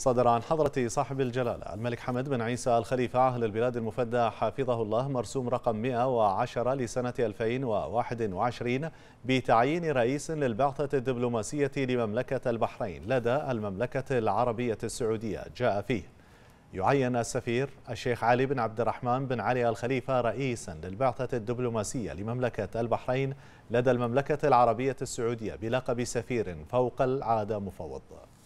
صدر عن حضرة صاحب الجلالة الملك حمد بن عيسى الخليفة أهل البلاد المفدى حفظه الله مرسوم رقم 110 لسنة 2021 بتعيين رئيس للبعثة الدبلوماسية لمملكة البحرين لدى المملكة العربية السعودية جاء فيه يعين السفير الشيخ علي بن عبد الرحمن بن علي الخليفة رئيسا للبعثة الدبلوماسية لمملكة البحرين لدى المملكة العربية السعودية بلقب سفير فوق العادة مفوض